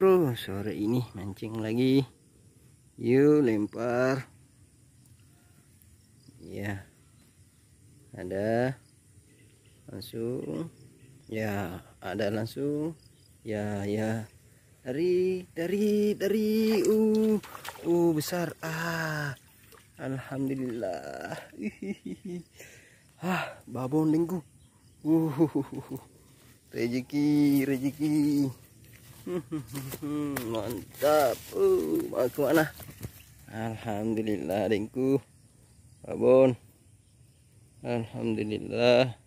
bro sore ini mancing lagi yuk lempar ya ada langsung ya ada langsung ya ya dari dari dari uh uh besar ah alhamdulillah Hihihi. ah babon dengku uh rezeki rezeki mantap uh mau ke alhamdulillah ringku abon, alhamdulillah